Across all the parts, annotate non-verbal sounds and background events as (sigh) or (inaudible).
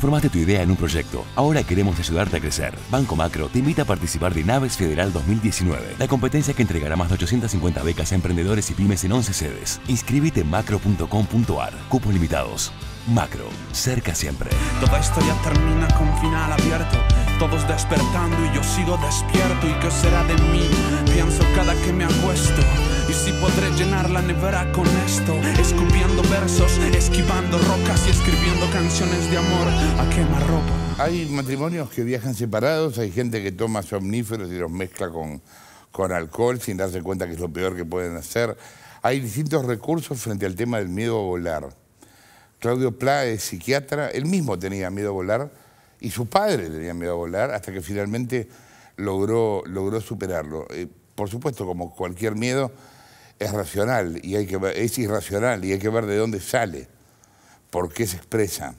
Transformaste tu idea en un proyecto. Ahora queremos ayudarte a crecer. Banco Macro te invita a participar de Naves Federal 2019, la competencia que entregará más de 850 becas a emprendedores y pymes en 11 sedes. Inscríbete en macro.com.ar. Cupos limitados. Macro, cerca siempre. termina final abierto todos despertando y yo sigo despierto y qué será de mí, pienso cada que me acuesto. Y si podré llenar la nevera con esto, escupiendo versos, esquivando rocas y escribiendo canciones de amor a quemar ropa Hay matrimonios que viajan separados, hay gente que toma somníferos y los mezcla con, con alcohol sin darse cuenta que es lo peor que pueden hacer. Hay distintos recursos frente al tema del miedo a volar. Claudio Pla es psiquiatra, él mismo tenía miedo a volar, y su padre tenía miedo a volar hasta que finalmente logró, logró superarlo. Eh, por supuesto, como cualquier miedo, es racional y hay que es irracional y hay que ver de dónde sale, por qué se expresa.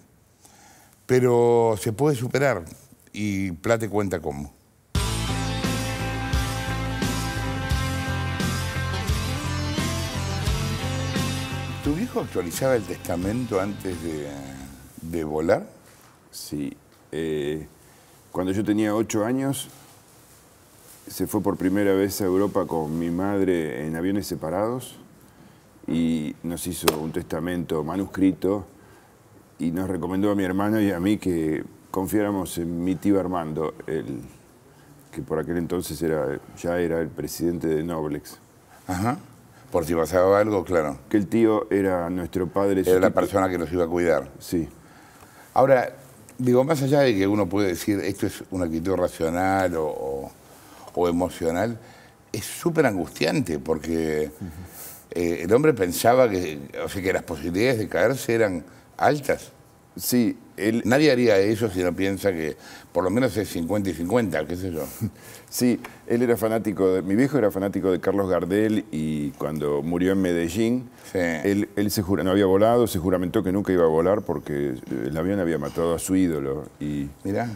Pero se puede superar y Plate cuenta cómo. ¿Tu viejo actualizaba el testamento antes de volar? Sí, eh, cuando yo tenía ocho años, se fue por primera vez a Europa con mi madre en aviones separados y nos hizo un testamento manuscrito y nos recomendó a mi hermano y a mí que confiáramos en mi tío Armando, el, que por aquel entonces era, ya era el presidente de Noblex. Ajá. Por si pasaba algo, claro. Que el tío era nuestro padre. Era la persona que nos iba a cuidar. Sí. Ahora, digo, más allá de que uno puede decir esto es una actitud racional o, emocional, es súper angustiante porque eh, el hombre pensaba que, o que las posibilidades de caerse eran altas. Sí, nadie haría eso si no piensa que por lo menos es 50 y 50, qué sé yo. (laughs) Sí, él era fanático, de, mi viejo era fanático de Carlos Gardel y cuando murió en Medellín, él, se jura, no había volado, se juramentó que nunca iba a volar porque eh, el avión había matado a su ídolo. Y, Mirá.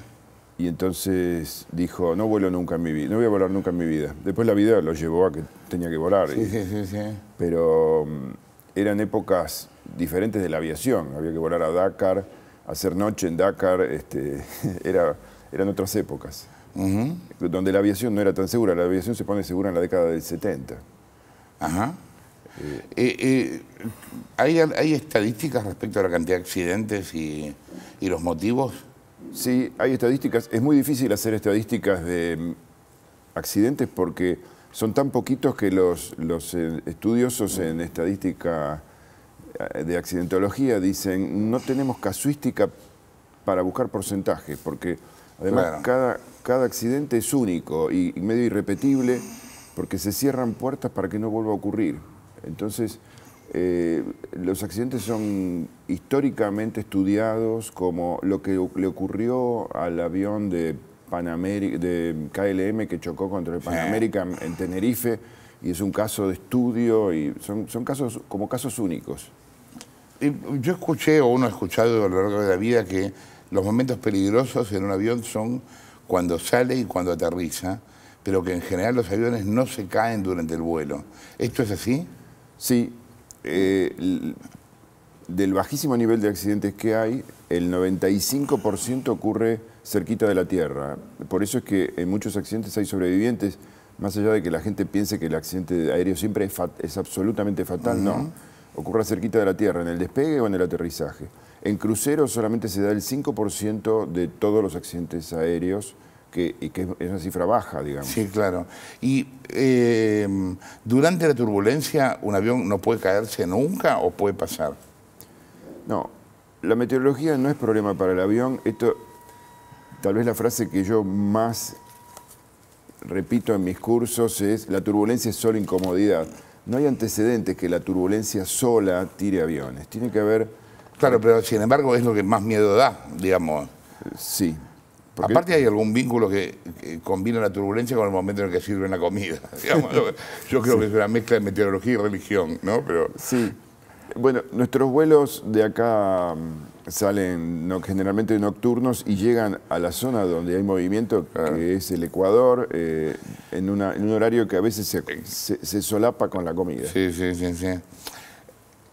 Y entonces dijo, no vuelo nunca en mi vida, no voy a volar nunca en mi vida. Después la vida lo llevó a que tenía que volar. Sí, sí, sí, sí. Pero mm, eran épocas diferentes de la aviación, había que volar a Dakar hacer noche en Dakar, este, (laughs) era, eran otras épocas, donde la aviación no era tan segura. La aviación se pone segura en la década del 70. Ajá. Eh, eh, eh, ¿hay, estadísticas respecto a la cantidad de accidentes y, los motivos? Sí, hay estadísticas. Es muy difícil hacer estadísticas de mm, accidentes porque son tan poquitos que los, los estudiosos en estadística eh, de accidentología dicen, no tenemos casuística para buscar porcentajes, porque además cada, accidente es único y, medio irrepetible, porque se cierran puertas para que no vuelva a ocurrir. Entonces, eh, los accidentes son históricamente estudiados como lo que le ocurrió al avión de, de KLM que chocó contra el Panamérica en Tenerife, y es un caso de estudio, y son, son casos como casos únicos. Eh, yo escuché, o uno ha escuchado a lo largo de la vida, que los momentos peligrosos en un avión son cuando sale y cuando aterriza, pero que en general los aviones no se caen durante el vuelo. ¿Esto es así? Sí. Eh, del bajísimo nivel de accidentes que hay, el 95% ocurre cerquita de la tierra. Por eso es que en muchos accidentes hay sobrevivientes, más allá de que la gente piense que el accidente aéreo siempre es, absolutamente fatal, no ocurra cerquita de la Tierra, en el despegue o en el aterrizaje. En cruceros solamente se da el 5% de todos los accidentes aéreos, que, y que es una cifra baja, digamos. Sí, claro. Y eh, durante la turbulencia, ¿un avión no puede caerse nunca o puede pasar? No, la meteorología no es problema para el avión. Esto, tal vez la frase que yo más repito en mis cursos es, la turbulencia es solo incomodidad no hay antecedentes que la turbulencia sola tire aviones. Tiene que haber... Claro, pero sin embargo es lo que más miedo da, digamos. Sí. Aparte hay algún vínculo que, combina la turbulencia con el momento en el que sirve la comida. (laughs) Yo creo que es una mezcla de meteorología y religión, ¿no? Pero... Sí. Bueno, nuestros vuelos de acá mm, salen generalmente nocturnos y llegan a la zona donde hay movimiento, que es el Ecuador, eh, en, un horario que a veces se, solapa con la comida. Sí, sí, sí, sí.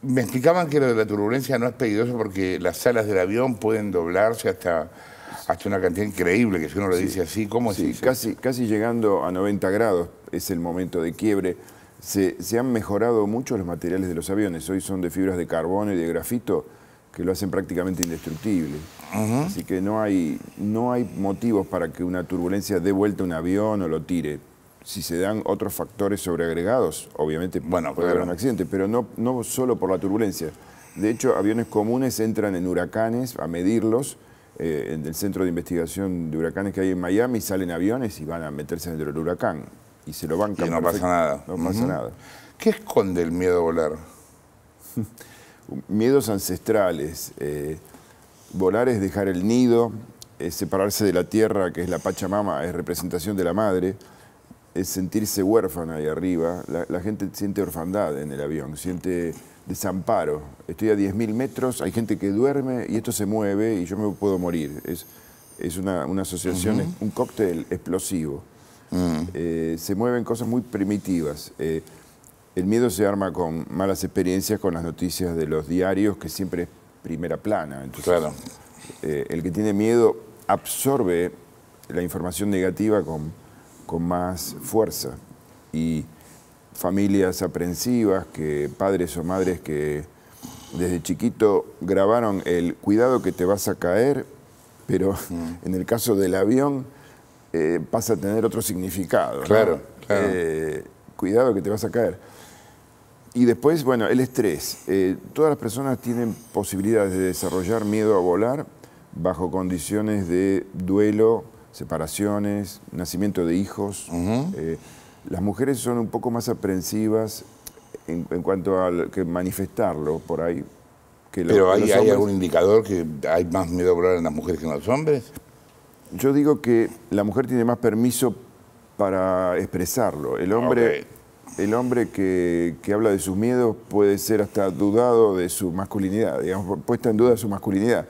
Me explicaban que lo de la turbulencia no es peligroso porque las alas del avión pueden doblarse hasta, hasta una cantidad increíble, que si uno lo dice así, ¿cómo es Casi, casi llegando a 90 grados es el momento de quiebre se, han mejorado mucho los materiales de los aviones. Hoy son de fibras de carbono y de grafito que lo hacen prácticamente indestructible. Así que no hay, no hay motivos para que una turbulencia dé vuelta un avión o lo tire. Si se dan otros factores sobreagregados, obviamente bueno, puede haber un accidente, pero no, no solo por la turbulencia. De hecho, aviones comunes entran en huracanes a medirlos. Eh, en el centro de investigación de huracanes que hay en Miami salen aviones y van a meterse dentro del huracán y se lo bancan. Y no pasa nada. No pasa nada. ¿Qué esconde el miedo a volar? (laughs) Miedos ancestrales. Eh, volar es dejar el nido, es separarse de la tierra, que es la Pachamama, es representación de la madre, es sentirse huérfana ahí arriba. La, gente siente orfandad en el avión, siente desamparo. Estoy a 10.000 metros, hay gente que duerme y esto se mueve y yo me puedo morir. Es, es una, asociación, es un cóctel explosivo. Mm. Eh, se mueven cosas muy primitivas. Eh, el miedo se arma con malas experiencias, con las noticias de los diarios, que siempre es primera plana. Entonces, claro. Eh, el que tiene miedo absorbe la información negativa con, más fuerza. Y familias aprensivas, que padres o madres que desde chiquito grabaron el cuidado que te vas a caer, pero mm. (laughs) en el caso del avión eh, pasa a tener otro significado. Claro, eh, cuidado que te vas a caer. Y después, bueno, el estrés. Eh, todas las personas tienen posibilidades de desarrollar miedo a volar bajo condiciones de duelo, separaciones, nacimiento de hijos. las mujeres son un poco más aprensivas en, cuanto a manifestarlo por ahí. Que Pero hay, ¿hay algún indicador que hay más miedo a volar en las mujeres que en los hombres? Yo digo que la mujer tiene más permiso para expresarlo. El ah, hombre, el hombre que, habla de sus miedos puede ser hasta dudado de su masculinidad, digamos, puesta en duda su masculinidad.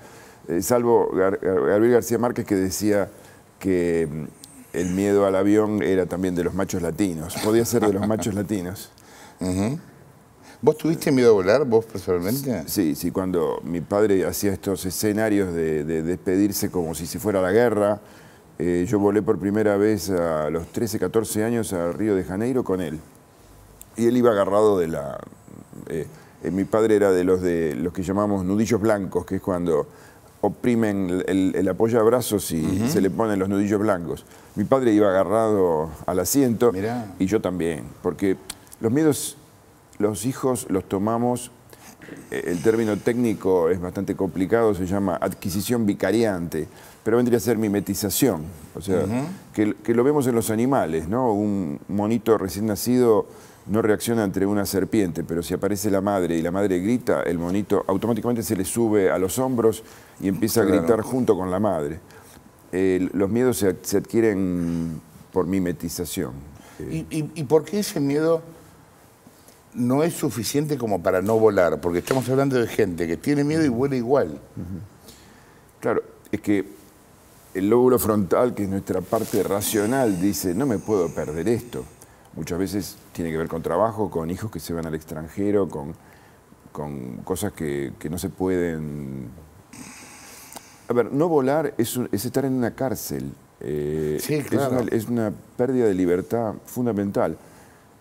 Eh, salvo Gabriel García Márquez que decía que mm, el miedo al avión era también de los machos latinos. Podía ser de los machos (laughs) latinos. ¿Vos tuviste miedo a volar, vos personalmente? Sí, sí, cuando mi padre hacía estos escenarios de, despedirse como si se fuera a la guerra, eh, yo volé por primera vez a los 13, 14 años a Río de Janeiro con él. Y él iba agarrado de la... Eh, eh, mi padre era de los, de los que llamamos nudillos blancos, que es cuando oprimen el, el brazos y se le ponen los nudillos blancos. Mi padre iba agarrado al asiento y yo también, porque los miedos los hijos los tomamos, eh, el término técnico es bastante complicado, se llama adquisición vicariante, pero vendría a ser mimetización, o sea, que, lo vemos en los animales, ¿no? Un monito recién nacido no reacciona ante una serpiente, pero si aparece la madre y la madre grita, el monito automáticamente se le sube a los hombros y empieza a gritar junto con la madre. los miedos se, adquieren por mimetización. y eh, por qué ese miedo no es suficiente como para no volar, porque estamos hablando de gente que tiene miedo y vuela igual. Claro, es que el lóbulo frontal, que es nuestra parte racional, dice, no me puedo perder esto. Muchas veces tiene que ver con trabajo, con hijos que se van al extranjero, con, con cosas que, no se pueden... A ver, no volar es, estar en una cárcel. Eh, es, una, es una pérdida de libertad fundamental.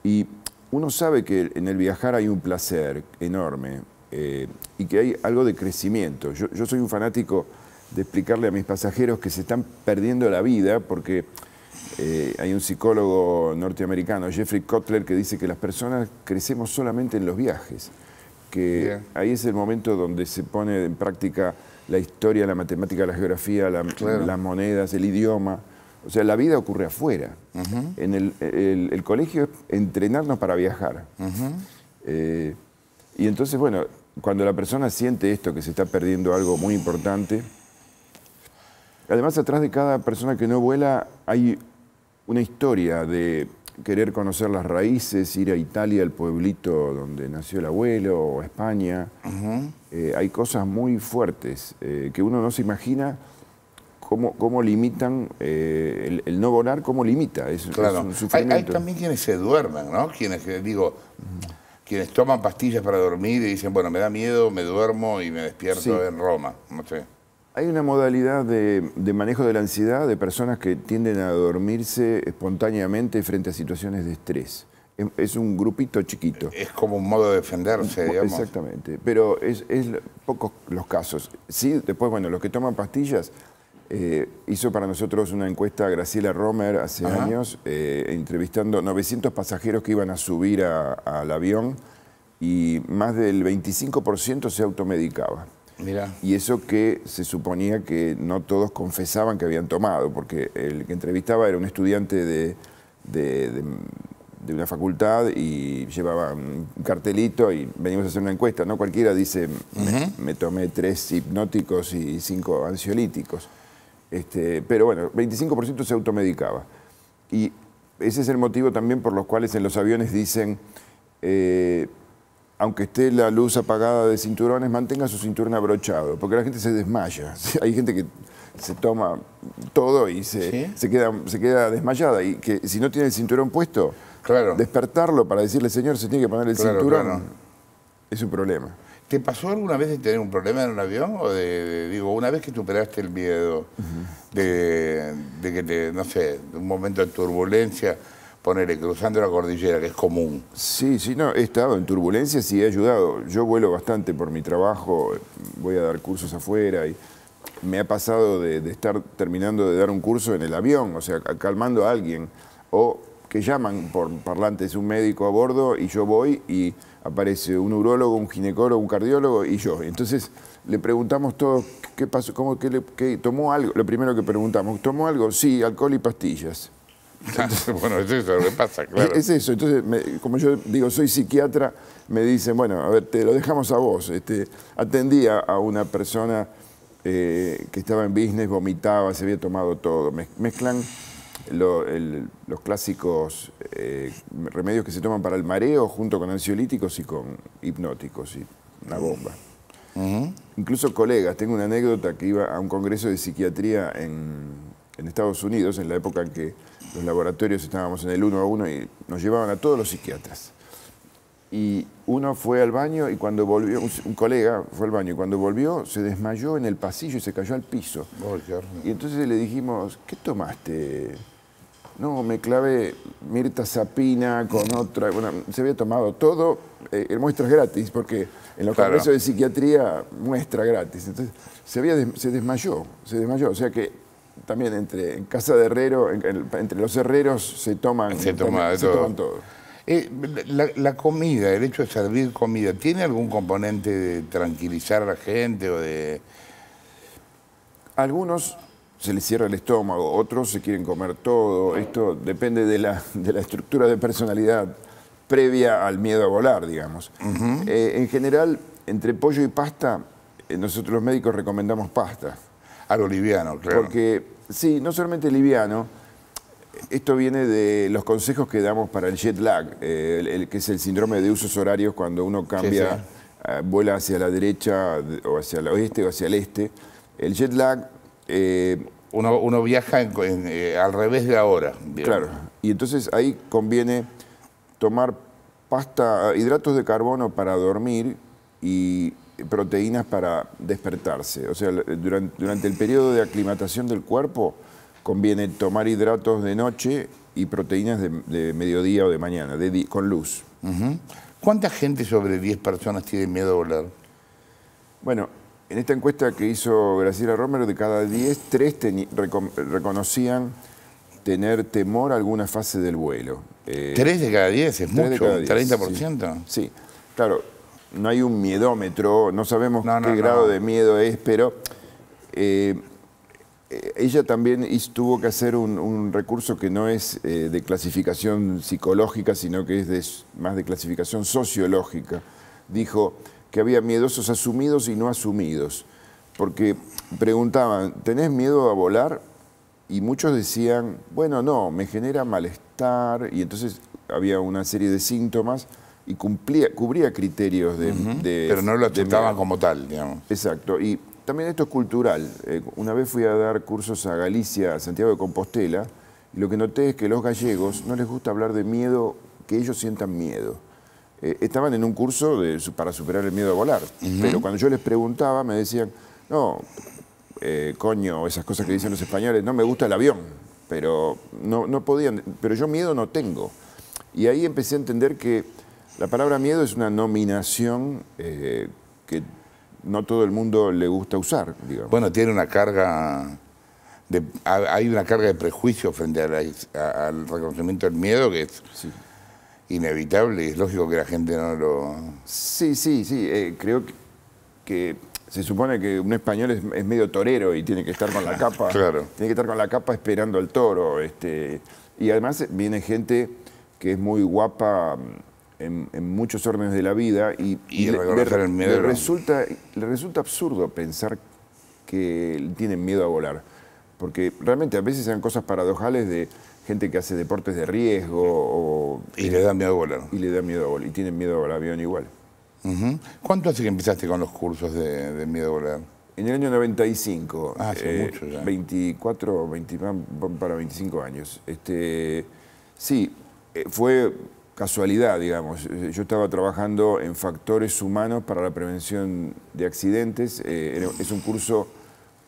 Y uno sabe que en el viajar hay un placer enorme eh, y que hay algo de crecimiento. Yo, soy un fanático de explicarle a mis pasajeros que se están perdiendo la vida porque eh, hay un psicólogo norteamericano, Jeffrey Kotler, que dice que las personas crecemos solamente en los viajes, que ahí es el momento donde se pone en práctica la historia, la matemática, la geografía, las monedas, el idioma. O sea, la vida ocurre afuera. En el, colegio es entrenarnos para viajar. Eh, y entonces, bueno, cuando la persona siente esto, que se está perdiendo algo muy importante, además atrás de cada persona que no vuela hay una historia de querer conocer las raíces, ir a Italia, al pueblito donde nació el abuelo, o a España. Eh, hay cosas muy fuertes eh, que uno no se imagina cómo, limitan, eh, el, no volar, cómo limita, claro. Hay, también quienes se duermen, ¿no? Quienes, eh, digo, quienes toman pastillas para dormir y dicen, bueno, me da miedo, me duermo y me despierto en Roma, no sé. Hay una modalidad de, manejo de la ansiedad de personas que tienden a dormirse espontáneamente frente a situaciones de estrés. Es, un grupito chiquito. Es como un modo de defenderse, digamos. Exactamente, pero es, es pocos los casos. Sí, después, bueno, los que toman pastillas eh, hizo para nosotros una encuesta Graciela Romer hace años, eh, entrevistando 900 pasajeros que iban a subir al avión y más del 25% se automedicaba. Y eso que se suponía que no todos confesaban que habían tomado, porque el que entrevistaba era un estudiante de, de, una facultad y llevaba un cartelito y venimos a hacer una encuesta, ¿no? Cualquiera dice, me tomé tres hipnóticos y cinco ansiolíticos. Este, pero bueno, 25% se automedicaba. Y ese es el motivo también por los cuales en los aviones dicen, eh, aunque esté la luz apagada de cinturones, mantenga su cinturón abrochado, porque la gente se desmaya. (laughs) Hay gente que se toma todo y se, queda, desmayada. Y que si no tiene el cinturón puesto, despertarlo para decirle, señor, se tiene que poner el cinturón, es un problema. ¿Te pasó alguna vez de tener un problema en un avión? O de, digo, una vez que superaste el miedo de, que te, no sé, de un momento de turbulencia, ponerle cruzando la cordillera, que es común. Sí, sí, no, he estado en turbulencias y he ayudado. Yo vuelo bastante por mi trabajo, voy a dar cursos afuera y me ha pasado de estar terminando de dar un curso en el avión, o sea, calmando a alguien, o que llaman por parlantes un médico a bordo y yo voy y aparece un urólogo, un ginecólogo, un cardiólogo y yo. Entonces le preguntamos todos qué pasó, cómo que tomó algo. Lo primero que preguntamos, ¿tomó algo? Sí, alcohol y pastillas. (laughs) bueno, es eso ¿qué pasa, Es eso. Entonces, como yo digo, soy psiquiatra, me dicen, bueno, a ver, te lo dejamos a vos. Este, atendía a una persona eh, que estaba en business, vomitaba, se había tomado todo. Mezclan los clásicos eh, remedios que se toman para el mareo junto con ansiolíticos y con hipnóticos, y una bomba. Incluso colegas, tengo una anécdota que iba a un congreso de psiquiatría en, Estados Unidos, en la época en que los laboratorios estábamos en el uno a uno y nos llevaban a todos los psiquiatras. Y uno fue al baño y cuando volvió, un, colega fue al baño y cuando volvió se desmayó en el pasillo y se cayó al piso. Oh, y entonces le dijimos, ¿qué tomaste? No, me clave Mirta Sapina con otra. Bueno, se había tomado todo el eh, es gratis, porque en los de psiquiatría muestra gratis. Entonces se, se desmayó, se desmayó. O sea que también entre en casa de herrero, entre los herreros se toman, se toma todo. Se toman todo. Eh, la, la, comida, el hecho de servir comida, ¿tiene algún componente de tranquilizar a la gente o de...? Algunos se les cierra el estómago, otros se quieren comer todo. Esto depende de la, estructura de personalidad previa al miedo a volar, digamos. Eh, en general, entre pollo y pasta, eh, nosotros los médicos recomendamos pasta. A lo liviano, claro. Porque, sí, no solamente liviano, esto viene de los consejos que damos para el jet lag, eh, el, que es el síndrome de usos horarios cuando uno cambia, vuela hacia la derecha o hacia el oeste o hacia el este. El jet lag eh, uno, viaja eh, al revés de ahora. Claro, y entonces ahí conviene tomar pasta, hidratos de carbono para dormir y proteínas para despertarse. O sea, durante, el periodo de aclimatación del cuerpo conviene tomar hidratos de noche y proteínas de, mediodía o de mañana, con luz. ¿Cuánta gente sobre 10 personas tiene miedo a volar? Bueno, en esta encuesta que hizo Graciela Romero, de cada 10, 3 reconocían tener temor a alguna fase del vuelo. Eh, ¿Tres de cada 10 es mucho? 30%? Sí. claro, no hay un miedómetro, no sabemos qué grado de miedo es, pero eh, ella también tuvo que hacer un, recurso que no es eh, de clasificación psicológica, sino que es más de clasificación sociológica. Dijo, que había miedosos asumidos y no asumidos, porque preguntaban, ¿tenés miedo a volar? Y muchos decían, bueno, no, me genera malestar, y entonces había una serie de síntomas y cumplía, cubría criterios de... Pero no lo aceptaban como tal, digamos. Exacto, y también esto es cultural. Eh, una vez fui a dar cursos a Galicia, a Santiago de Compostela, y lo que noté es que los gallegos no les gusta hablar de miedo, que ellos sientan miedo. Eh, estaban en un curso para superar el miedo a volar. Pero cuando yo les preguntaba, me decían, no, eh, coño, esas cosas que dicen los españoles, no me gusta el avión, pero no, no podían, pero yo miedo no tengo. Y ahí empecé a entender que la palabra miedo es una nominación eh, que no todo el mundo le gusta usar, Bueno, tiene una carga de, hay una carga de prejuicio frente al reconocimiento del miedo que es inevitable y es lógico que la gente no lo... Sí, sí, sí, eh, creo que, se supone que un español es, medio torero y tiene que estar con la (laughs) capa, tiene que estar con la capa esperando al toro, este, y además viene gente que es muy guapa mm, en, muchos órdenes de la vida y, y, le, le, resulta, resulta absurdo pensar que tienen miedo a volar, porque realmente a veces sean cosas paradojales de gente que hace deportes de riesgo. y le da miedo a volar. Y le da miedo a volar. Y tienen miedo al avión igual. ¿Cuánto hace que empezaste con los cursos de, miedo a volar? En el año 95. Ah, hace eh, mucho ya. 24, para 25 años. Este, sí, eh, fue casualidad, digamos. Eh, yo estaba trabajando en factores humanos para la prevención de accidentes. es un curso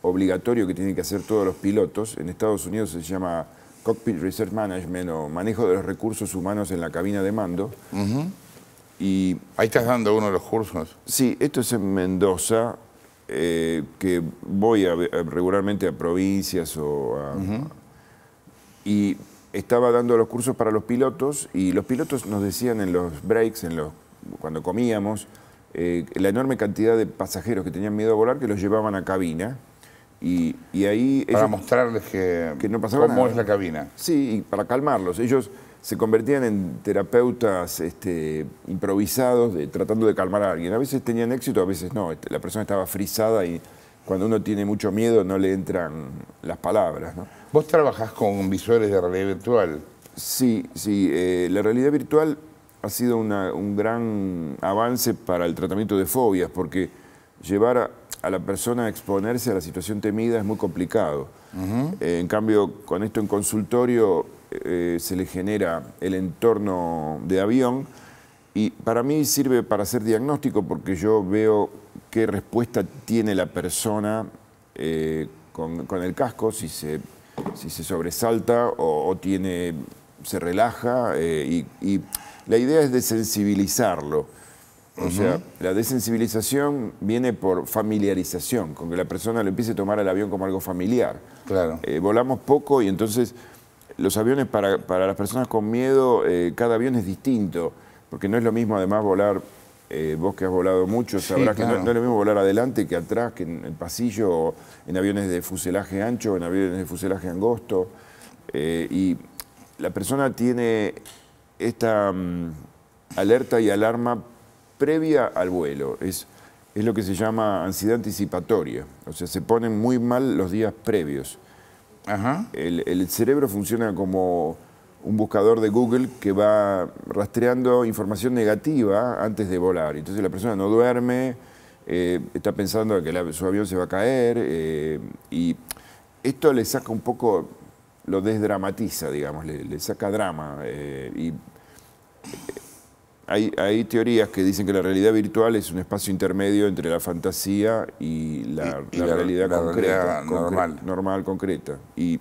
obligatorio que tienen que hacer todos los pilotos. En Estados Unidos se llama Cockpit Research Management o manejo de los recursos humanos en la cabina de mando. y, Ahí estás dando uno de los cursos. Sí, esto es en Mendoza, eh, que voy regularmente a provincias o y estaba dando los cursos para los pilotos y los pilotos nos decían en los breaks, en los, cuando comíamos, eh, la enorme cantidad de pasajeros que tenían miedo a volar que los llevaban a cabina y, ahí para mostrarles que, cómo es la cabina. Sí, y para calmarlos. Ellos se convertían en terapeutas este, improvisados tratando de calmar a alguien. A veces tenían éxito, a veces no. Este, la persona estaba frisada y cuando uno tiene mucho miedo no le entran las palabras. Vos trabajás con visores de realidad virtual. Sí, sí. Eh, la realidad virtual ha sido un gran avance para el tratamiento de fobias, porque llevar a la persona exponerse a la situación temida es muy complicado. Eh, en cambio, con esto en consultorio eh, se le genera el entorno de avión y para mí sirve para hacer diagnóstico porque yo veo qué respuesta tiene la persona eh, con, el casco, si se, sobresalta o, tiene, se relaja y, la idea es de sensibilizarlo. O sea, la desensibilización viene por familiarización, con que la persona lo empiece a tomar el avión como algo familiar. Claro. Eh, volamos poco y entonces los aviones para, para las personas con miedo, eh, cada avión es distinto, porque no es lo mismo además volar, eh, vos que has volado mucho, sabrás que no, es lo mismo volar adelante que atrás, que en el pasillo, en aviones de fuselaje ancho, en aviones de fuselaje angosto. y la persona tiene esta mm, alerta y alarma previa al vuelo. Es, es lo que se llama ansiedad anticipatoria. O sea, se ponen muy mal los días previos. El, cerebro funciona como un buscador de Google que va rastreando información negativa antes de volar. Entonces la persona no duerme, eh, está pensando que su avión se va a caer eh, y esto le saca un poco, lo desdramatiza, digamos, le, saca drama eh, y hay, teorías que dicen que la realidad virtual es un espacio intermedio entre la fantasía y la, realidad concreta. normal. normal, concreta. Y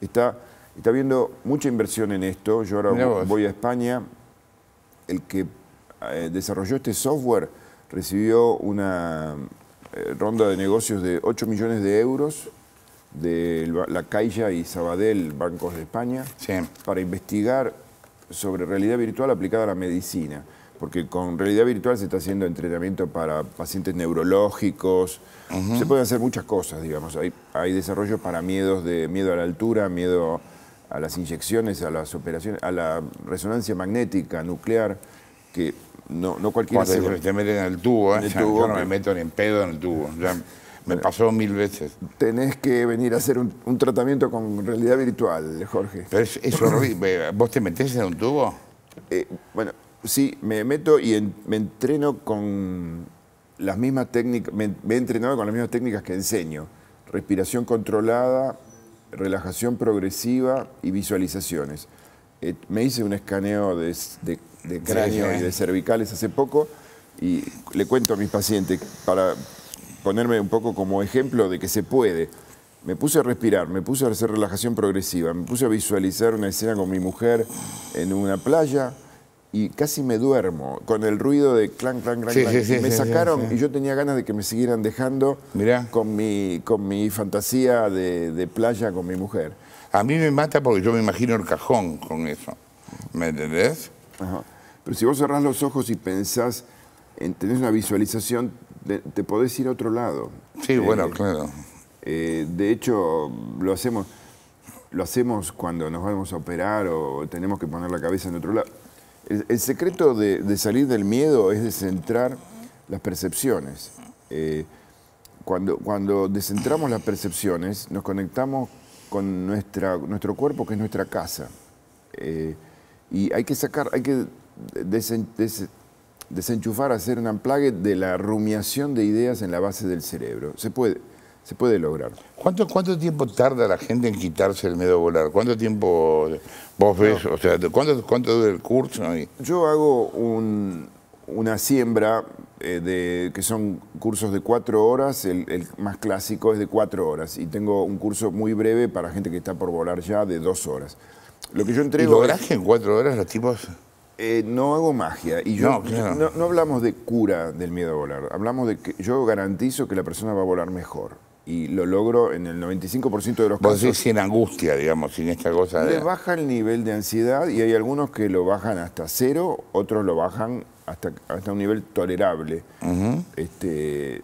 está, está habiendo mucha inversión en esto. Yo ahora voy a España. El que eh, desarrolló este software recibió una eh, ronda de negocios de 8 millones de euros de la Caixa y Sabadell, bancos de España, para investigar sobre realidad virtual aplicada a la medicina, porque con realidad virtual se está haciendo entrenamiento para pacientes neurológicos, se pueden hacer muchas cosas, digamos, hay, desarrollo para miedos de miedo a la altura, miedo a las inyecciones, a las operaciones, a la resonancia magnética nuclear, que no, no cualquiera... te meten en tubo, ¿eh? no me meto en pedo en el tubo. Me pasó mil veces. Tenés que venir a hacer un, tratamiento con realidad virtual, Jorge. es, (laughs) ¿Vos te metés en un tubo? Eh, bueno, sí, me meto y me entreno con las mismas técnicas, me, he entrenado con las mismas técnicas que enseño. Respiración controlada, relajación progresiva y visualizaciones. Eh, me hice un escaneo de, cráneo y de cervicales hace poco y le cuento a mis pacientes para ponerme un poco como ejemplo de que se puede. Me puse a respirar, me puse a hacer relajación progresiva, me puse a visualizar una escena con mi mujer en una playa y casi me duermo con el ruido de clan, clan, clan. me sacaron y yo tenía ganas de que me siguieran dejando Con, mi, con mi fantasía de, playa con mi mujer. A mí me mata porque yo me imagino el cajón con eso. ¿Me entendés? Pero si vos cerrás los ojos y pensás, en, tenés una visualización, te, podés ir a otro lado. Sí, bueno, eh, claro. Eh, de hecho, lo hacemos, lo hacemos cuando nos vamos a operar o tenemos que poner la cabeza en otro lado. El, secreto de, salir del miedo es descentrar las percepciones. Eh, cuando, cuando descentramos las percepciones, nos conectamos con nuestra, nuestro cuerpo, que es nuestra casa. y hay que sacar, hay que des, desenchufar, hacer un amplague de la rumiación de ideas en la base del cerebro. Se puede, se puede lograr. ¿Cuánto, ¿Cuánto tiempo tarda la gente en quitarse el miedo a volar? ¿Cuánto tiempo vos ves? O sea, ¿cuánto, ¿cuánto dura el curso? Yo hago una siembra eh, de, que son cursos de cuatro horas, el, más clásico es de cuatro horas, y tengo un curso muy breve para gente que está por volar ya de dos horas. Lo que yo entrego... en cuatro horas los tipos eh, no hago magia. Y yo, no, hablamos de cura del miedo a volar. Hablamos de que yo garantizo que la persona va a volar mejor. Y lo logro en el 95% de los casos. sin angustia, digamos, sin esta cosa baja el nivel de ansiedad y hay algunos que lo bajan hasta cero, otros lo bajan hasta, hasta un nivel tolerable. Este,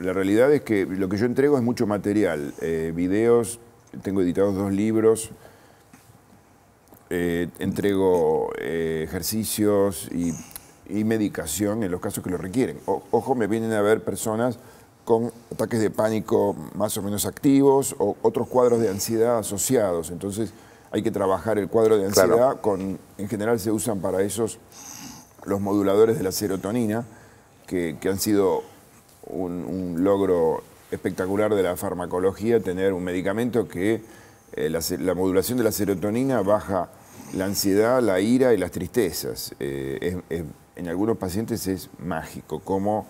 la realidad es que lo que yo entrego es mucho material. Eh, videos, tengo editados dos libros eh, entrego eh, ejercicios y, medicación en los casos que lo requieren. ojo, me vienen a ver personas con ataques de pánico más o menos activos o otros cuadros de ansiedad asociados. Entonces hay que trabajar el cuadro de ansiedad con, en general se usan para esos los moduladores de la serotonina, que, han sido un logro espectacular de la farmacología, tener un medicamento que eh, la, modulación de la serotonina baja la ansiedad, la ira y las tristezas. Eh, en algunos pacientes es mágico, como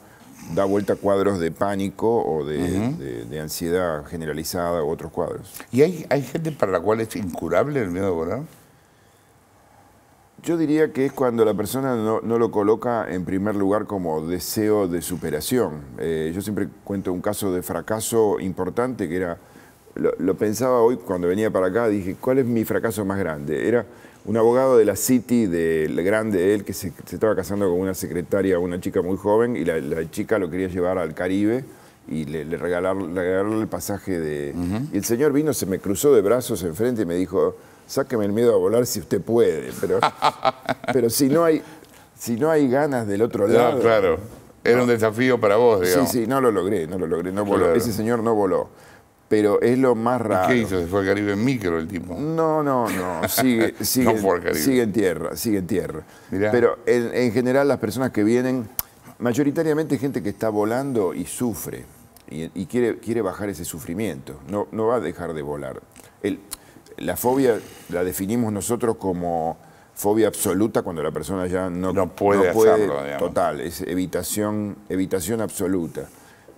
da vuelta cuadros de pánico o de, ansiedad generalizada u otros cuadros. ¿Y hay, gente para la cual es incurable el miedo verdad? Yo diría que es cuando la persona no, lo coloca en primer lugar como deseo de superación. Eh, yo siempre cuento un caso de fracaso importante que era lo, pensaba hoy cuando venía para acá, dije, ¿cuál es mi fracaso más grande? Era un abogado de la City, del grande él, que se, estaba casando con una secretaria, una chica muy joven, y la, chica lo quería llevar al Caribe y le, regalaron, el pasaje de... Y el señor vino, se me cruzó de brazos enfrente y me dijo, sáqueme el miedo a volar si usted puede, pero, (laughs) pero si, no hay, si no hay ganas del otro lado... claro, era un desafío para vos, digamos. Sí, sí, no lo logré, no lo logré, no voló. Ese señor no voló pero es lo más raro. ¿Qué hizo? ¿Se fue al Caribe en micro el tipo? No, no, no. Sigue, (laughs) sigue, no fue al Caribe. sigue en tierra, sigue en tierra. Pero en, general las personas que vienen, mayoritariamente gente que está volando y sufre y, quiere, quiere bajar ese sufrimiento. No, no va a dejar de volar. la fobia la definimos nosotros como fobia absoluta cuando la persona ya no, no puede, no puede total, es evitación, evitación absoluta.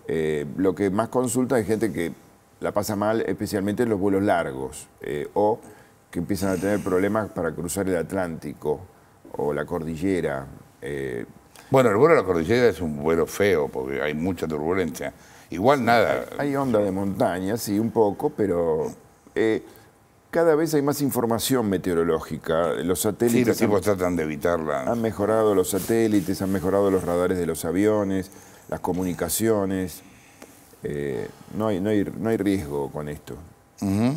Eh, lo que más consulta es gente que la pasa mal, especialmente en los vuelos largos, eh, o que empiezan a tener problemas para cruzar el Atlántico o la cordillera. Eh. Bueno, el vuelo a la cordillera es un vuelo feo porque hay mucha turbulencia. Igual nada. Hay, onda de montaña, sí, un poco, pero eh, cada vez hay más información meteorológica. Los satélites. Sí, los tipos tratan de evitarla. Han mejorado los satélites, han mejorado los radares de los aviones, las comunicaciones. Eh, no, hay, riesgo con esto. Mm,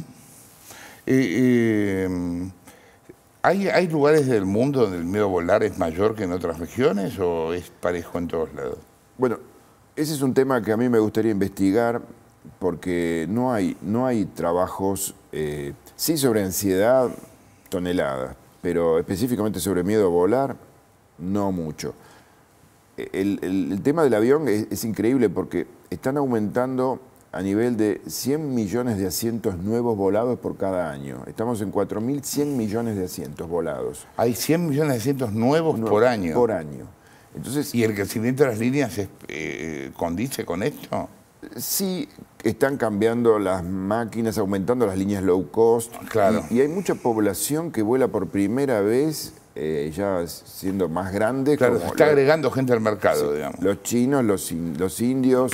¿hay, lugares del mundo donde el miedo a volar es mayor que en otras regiones o es parejo en todos lados? Bueno, ese es un tema que a mí me gustaría investigar porque no hay, no hay trabajos, eh, sí sobre ansiedad, tonelada pero específicamente sobre miedo a volar, no mucho el, tema del avión es, increíble porque están aumentando a nivel de 100 millones de asientos nuevos volados por cada año. Estamos en 4.100 millones de asientos volados. Hay 100 millones de asientos nuevos, por año. Por año. Entonces, ¿Y el crecimiento de las líneas eh, condice con esto? Sí, están cambiando las máquinas, aumentando las líneas low cost. Claro. y hay mucha población que vuela por primera vez eh, ya siendo más grande. Claro, está agregando gente al mercado, digamos. Los chinos, los, indios.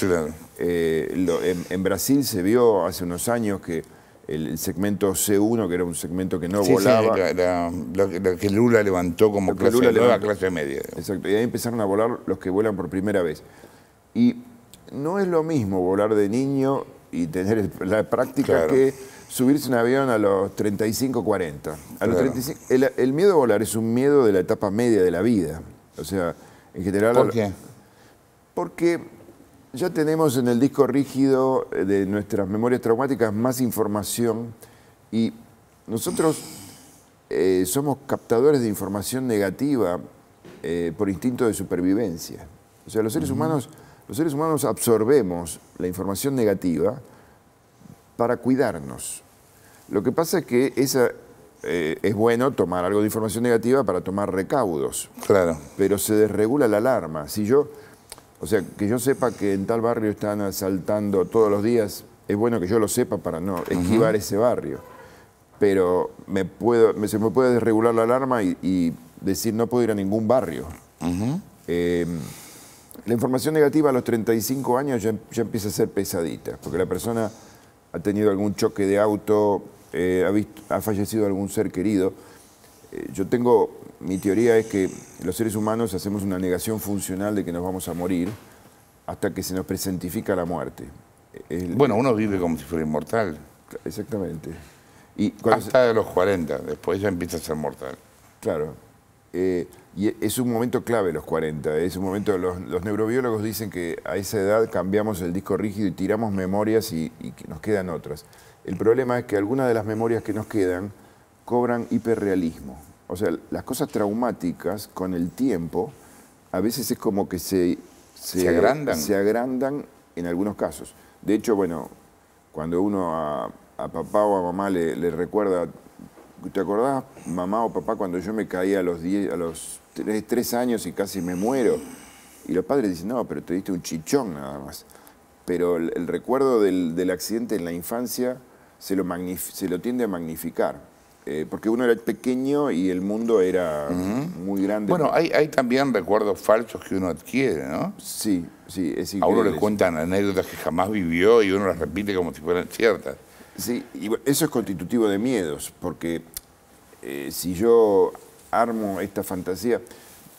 Eh, en, Brasil se vio hace unos años que el, segmento C1, que era un segmento que no volaba. la, que Lula levantó como clase, nueva clase media. Exacto, y ahí empezaron a volar los que vuelan por primera vez. Y no es lo mismo volar de niño y tener (laughs) la práctica que subirse un avión a los 35, 40. A el, miedo a volar es un miedo de la etapa media de la vida. O sea, en general... ¿Por qué? Porque ya tenemos en el disco rígido eh, de nuestras memorias traumáticas más información y nosotros eh, somos captadores de información negativa eh, por instinto de supervivencia. O sea, los seres, humanos, los seres humanos absorbemos la información negativa para cuidarnos. Lo que pasa es que esa, eh, es bueno tomar algo de información negativa para tomar recaudos. Claro. Pero se desregula la alarma. Si yo, o sea, que yo sepa que en tal barrio están asaltando todos los días, es bueno que yo lo sepa para no esquivar ese barrio. Pero me puedo, se me puede desregular la alarma y, decir no puedo ir a ningún barrio. Em, la información negativa a los 35 años ya, ya empieza a ser pesadita, porque la persona ha tenido algún choque de auto, eh, ha, fallecido algún ser querido. Eh, yo tengo, mi teoría es que los seres humanos hacemos una negación funcional de que nos vamos a morir hasta que se nos presentifica la muerte. bueno, uno vive como si fuera inmortal. Exactamente. Y hasta los 40, después ya empieza a ser mortal. Claro. Eh, y es un momento clave los 40, es un momento, los, neurobiólogos dicen que a esa edad cambiamos el disco rígido y tiramos memorias y, y nos quedan otras. El problema es que algunas de las memorias que nos quedan cobran hiperrealismo. O sea, las cosas traumáticas con el tiempo a veces es como que se, se, agrandan. se agrandan en algunos casos. De hecho, bueno, cuando uno a, papá o a mamá le, recuerda, ¿te acordás, mamá o papá, cuando yo me caí a los, diez, a los tres, años y casi me muero? Y los padres dicen, no, pero te diste un chichón nada más. Pero el, recuerdo del accidente en la infancia se lo, se lo tiende a magnificar. Eh, porque uno era pequeño y el mundo era muy grande. Bueno, hay, también recuerdos falsos que uno adquiere, ¿no? Sí, sí, es increíble. A uno le cuentan anécdotas que jamás vivió y uno las repite como si fueran ciertas. Sí, y eso es constitutivo de miedos, porque eh, si yo armo esta fantasía,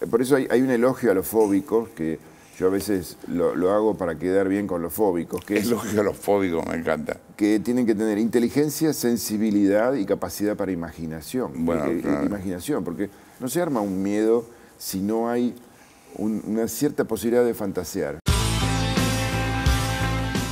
eh, por eso hay, hay un elogio a los fóbicos que yo a veces lo, hago para quedar bien con los fóbicos. Que es lo que los fóbicos me encanta. Que tienen que tener inteligencia, sensibilidad y capacidad para imaginación. Bueno, Imaginación, porque no se arma un miedo si no hay una cierta posibilidad de fantasear.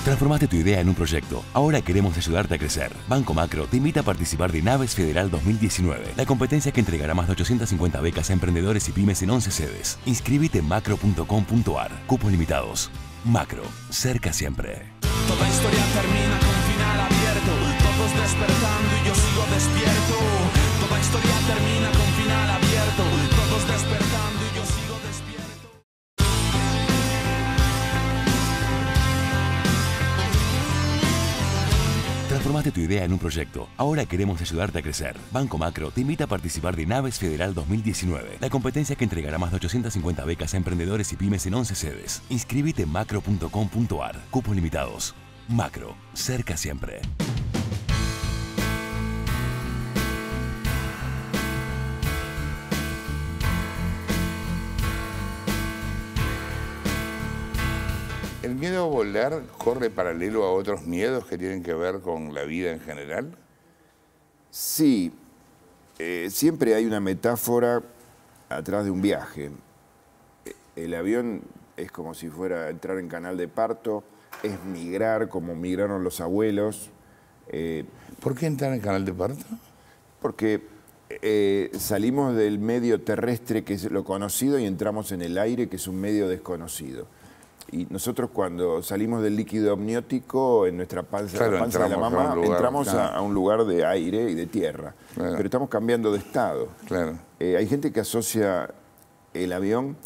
Transformaste tu idea en un proyecto. Ahora queremos ayudarte a crecer. Banco Macro te invita a participar de Naves Federal 2019, la competencia que entregará más de 850 becas a emprendedores y pymes en 11 sedes. Inscríbete en macro.com.ar. Cupos limitados. Macro, cerca siempre. Toda historia termina con final abierto. Todos despertando y yo sigo despierto. Toda historia termina con tu idea en un proyecto. Ahora queremos ayudarte a crecer. Banco Macro te invita a participar de Naves Federal 2019, la competencia que entregará más de 850 becas a emprendedores y pymes en 11 sedes. Inscríbete en macro.com.ar. Cupos limitados. Macro. Cerca siempre. miedo a volar corre paralelo a otros miedos que tienen que ver con la vida en general? Sí, eh, siempre hay una metáfora atrás de un viaje. E-, el avión es como si fuera entrar en canal de parto, es migrar como migraron los abuelos. Eh, ¿Por qué entrar en canal de parto? Porque eh, salimos del medio terrestre que es lo conocido y entramos en el aire que es un medio desconocido y nosotros cuando salimos del líquido amniótico, en nuestra panza, de la mamá, entramos a, un lugar de aire y de tierra. Pero estamos cambiando de estado. Eh, hay gente que asocia el avión.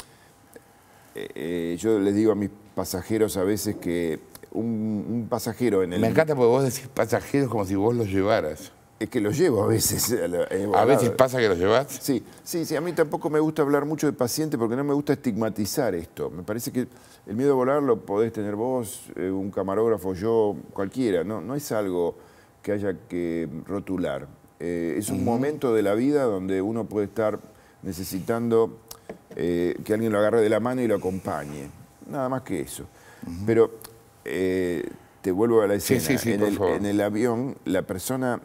Eh, eh, yo les digo a mis pasajeros a veces que un, un pasajero en el... Me encanta porque vos decís pasajeros como si vos los llevaras es que lo llevo a veces. (laughs) A, eh, veces pasa que lo llevas. Sí, sí, sí. A mí tampoco me gusta hablar mucho de paciente porque no me gusta estigmatizar esto. Me parece que el miedo a volar lo podés tener vos, eh, un camarógrafo, yo, cualquiera. No, no es algo que haya que rotular. Eh, es un momento de la vida donde uno puede estar necesitando que alguien lo agarre de la mano y lo acompañe. Nada más que eso. Pero te vuelvo a la escena. en, en el avión, la persona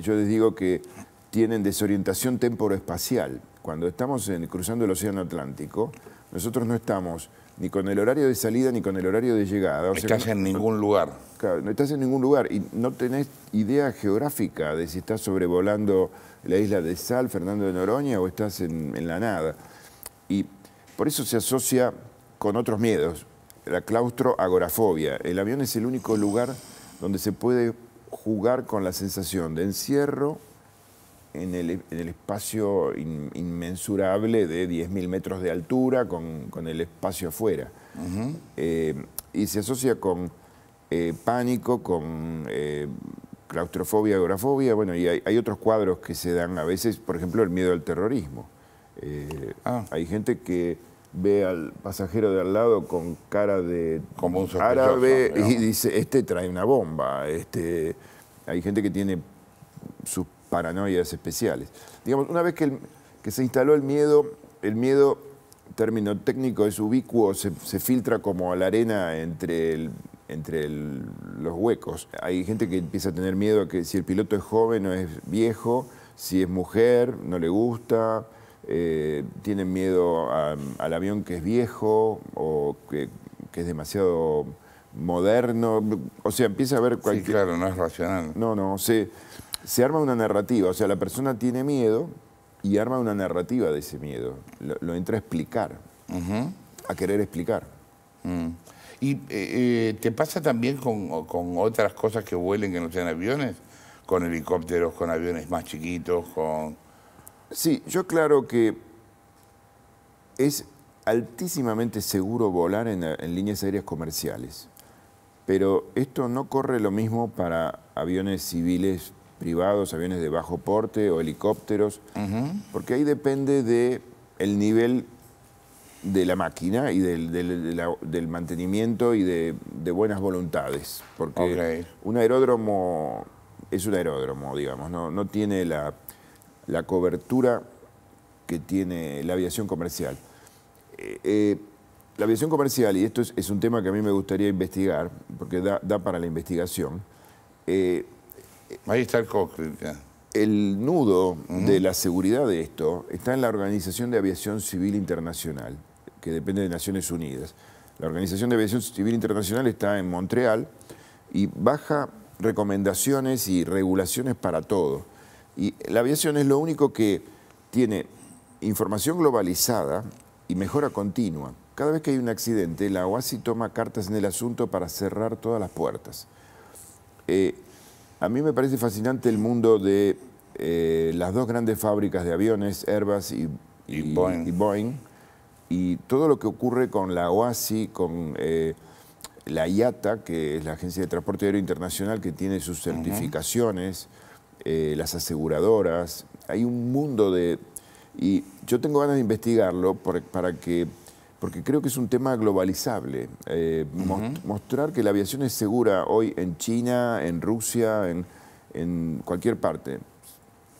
yo les digo que tienen desorientación temporoespacial. Cuando estamos cruzando el Océano Atlántico, nosotros no estamos ni con el horario de salida ni con el horario de llegada. No estás en ningún lugar. Claro, no estás en ningún lugar y no tenés idea geográfica de si estás sobrevolando la isla de Sal, Fernando de Noroña o estás en, la nada. Y por eso se asocia con otros miedos. La claustroagorafobia. El avión es el único lugar donde se puede jugar con la sensación de encierro en el, espacio inmensurable de 10.000 metros de altura con, el espacio afuera. Eh, y se asocia con eh, pánico, con eh, claustrofobia, agorafobia, bueno, y hay, otros cuadros que se dan a veces, por ejemplo, el miedo al terrorismo. Ah. Hay gente que ve al pasajero de al lado con cara de Como un árabe y dice, este trae una bomba. Este... Hay gente que tiene sus paranoias especiales. Digamos, una vez que, se instaló el miedo, el miedo, término técnico, es ubicuo, se, filtra como la arena entre, entre los huecos. Hay gente que empieza a tener miedo a que si el piloto es joven o es viejo, si es mujer, no le gusta, eh, tienen miedo al avión que es viejo o que, es demasiado moderno. O sea, empieza a ver cualquier... Sí, claro, no es racional. No, no, se, arma una narrativa. O sea, la persona tiene miedo y arma una narrativa de ese miedo. Lo, entra a explicar, a querer explicar. Mm. ¿Y eh, eh, te pasa también con, con, otras cosas que vuelen que no sean aviones? Con helicópteros, con aviones más chiquitos, con Sí, yo claro que es altísimamente seguro volar en, líneas aéreas comerciales, pero esto no corre lo mismo para aviones civiles privados, aviones de bajo porte o helicópteros, porque ahí depende del nivel de la máquina y del, mantenimiento y de, buenas voluntades. Porque un aeródromo es un aeródromo, digamos, no tiene la, la cobertura que tiene la aviación comercial. Eh, eh, la aviación comercial, y esto es, un tema que a mí me gustaría investigar, porque da, para la investigación. Eh, Ahí está el El nudo de la seguridad de esto está en la Organización de Aviación Civil Internacional, que depende de Naciones Unidas. La Organización de Aviación Civil Internacional está en Montreal y baja recomendaciones y regulaciones para todo. Y la aviación es lo único que tiene información globalizada y mejora continua. Cada vez que hay un accidente, la OASI toma cartas en el asunto para cerrar todas las puertas. Eh, a mí me parece fascinante el mundo de eh, las dos grandes fábricas de aviones, Airbus y, Boeing. y, todo lo que ocurre con la OASI, con eh, la IATA, que es la Agencia de Transporte Aéreo Internacional, que tiene sus certificaciones. Eh, las aseguradoras. Hay un mundo de... Y yo tengo ganas de investigarlo para que, porque creo que es un tema globalizable. Eh, mostrar que la aviación es segura hoy en China, en Rusia, en, cualquier parte.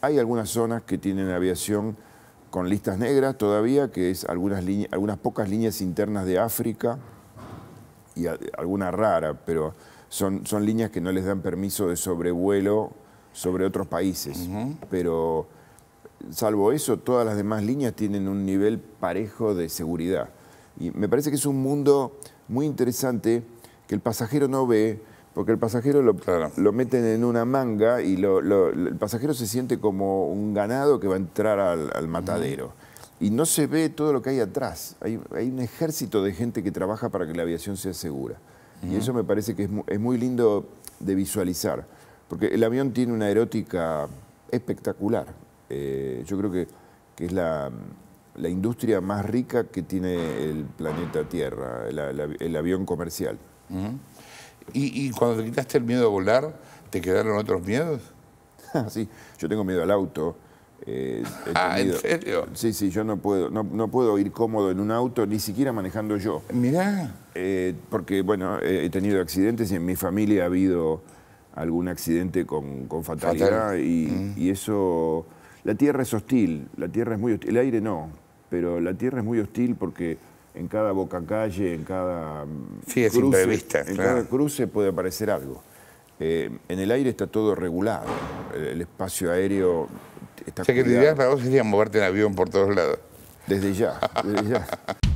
Hay algunas zonas que tienen aviación con listas negras todavía, que es algunas, algunas pocas líneas internas de África y alguna rara, pero son, son líneas que no les dan permiso de sobrevuelo sobre otros países, pero salvo eso, todas las demás líneas tienen un nivel parejo de seguridad. Y me parece que es un mundo muy interesante que el pasajero no ve, porque el pasajero lo, meten en una manga y el pasajero se siente como un ganado que va a entrar al, matadero. Y no se ve todo lo que hay atrás. Hay, un ejército de gente que trabaja para que la aviación sea segura. Y eso me parece que es muy lindo de visualizar. Porque el avión tiene una erótica espectacular. Eh, yo creo que, es la, industria más rica que tiene el planeta Tierra, el avión comercial. ¿Y, cuando te quitaste el miedo a volar, te quedaron otros miedos? (laughs) sí, yo tengo miedo al auto. Eh, (laughs) ah, ¿en serio? Sí, sí, yo no puedo, no, puedo ir cómodo en un auto, ni siquiera manejando yo. Mirá. Eh, porque, bueno, he tenido accidentes y en mi familia ha habido algún accidente con, con fatalidad mm. y, eso... La tierra es hostil, la tierra es muy hostil, el aire no, pero la tierra es muy hostil porque en cada boca calle, en cada mm, sí, es cruce, en cada cruce puede aparecer algo. Eh, en el aire está todo regulado, el, espacio aéreo está O sea que te para vos sería moverte en avión por todos lados. Desde ya, desde ya. (laughs)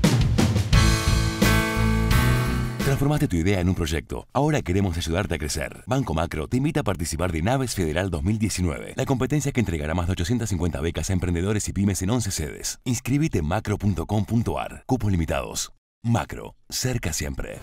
Transformaste tu idea en un proyecto. Ahora queremos ayudarte a crecer. Banco Macro te invita a participar de Naves Federal 2019, la competencia que entregará más de 850 becas a emprendedores y pymes en 11 sedes. Inscríbete en macro.com.ar. Cupos limitados. Macro, cerca siempre.